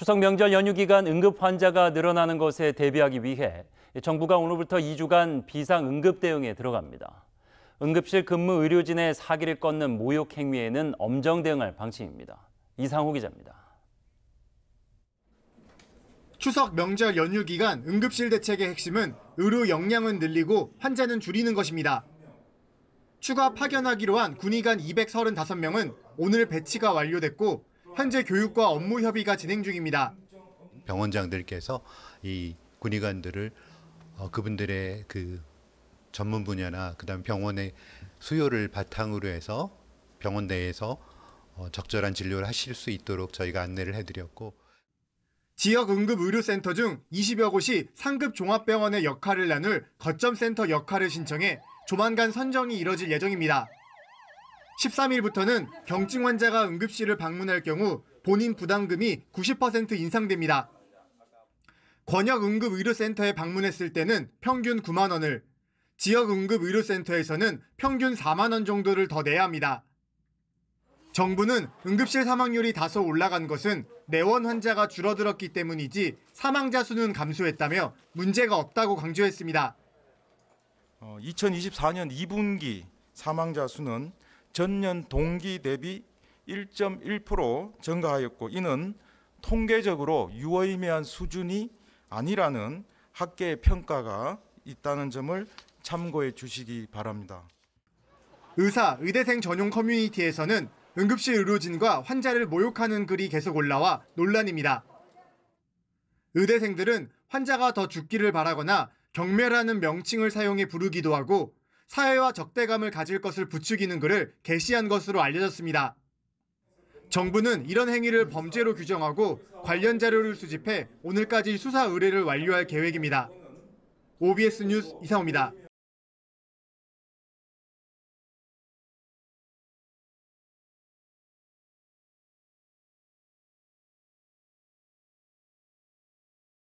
추석 명절 연휴 기간 응급 환자가 늘어나는 것에 대비하기 위해 정부가 오늘부터 2주간 비상 응급 대응에 들어갑니다. 응급실 근무 의료진의 사기를 꺾는 모욕 행위에는 엄정 대응할 방침입니다. 이상호 기자입니다. 추석 명절 연휴 기간 응급실 대책의 핵심은 의료 역량은 늘리고 환자는 줄이는 것입니다. 추가 파견하기로 한 군의관 235명은 오늘 배치가 완료됐고 현재 교육과 업무 협의가 진행 중입니다. 병원장들께서 이 군의관들을 어, 그분들의 그 전문 분야나 그다음 병원의 수요를 바탕으로 해서 병원 내에서 어, 적절한 진료를 하실 수 있도록 저희가 안내를 해드렸고 지역 응급의료센터 중 20여 곳이 상급 종합병원의 역할을 나눌 거점센터 역할을 신청해 조만간 선정이 이뤄질 예정입니다. 13일부터는 경증 환자가 응급실을 방문할 경우 본인 부담금이 90% 인상됩니다. 권역응급의료센터에 방문했을 때는 평균 9만 원을, 지역응급의료센터에서는 평균 4만 원 정도를 더 내야 합니다. 정부는 응급실 사망률이 다소 올라간 것은 내원 환자가 줄어들었기 때문이지 사망자 수는 감소했다며 문제가 없다고 강조했습니다. 2024년 어, 2분기 사망자 수는 전년 동기 대비 1.1% 증가하였고 이는 통계적으로 유의미한 수준이 아니라는 학계의 평가가 있다는 점을 참고해 주시기 바랍니다. 의사, 의대생 전용 커뮤니티에서는 응급실 의료진과 환자를 모욕하는 글이 계속 올라와 논란입니다. 의대생들은 환자가 더 죽기를 바라거나 경매라는 명칭을 사용해 부르기도 하고 사회와 적대감을 가질 것을 부추기는 글을 게시한 것으로 알려졌습니다. 정부는 이런 행위를 범죄로 규정하고 관련 자료를 수집해 오늘까지 수사 의뢰를 완료할 계획입니다. OBS 뉴스 이상호입니다.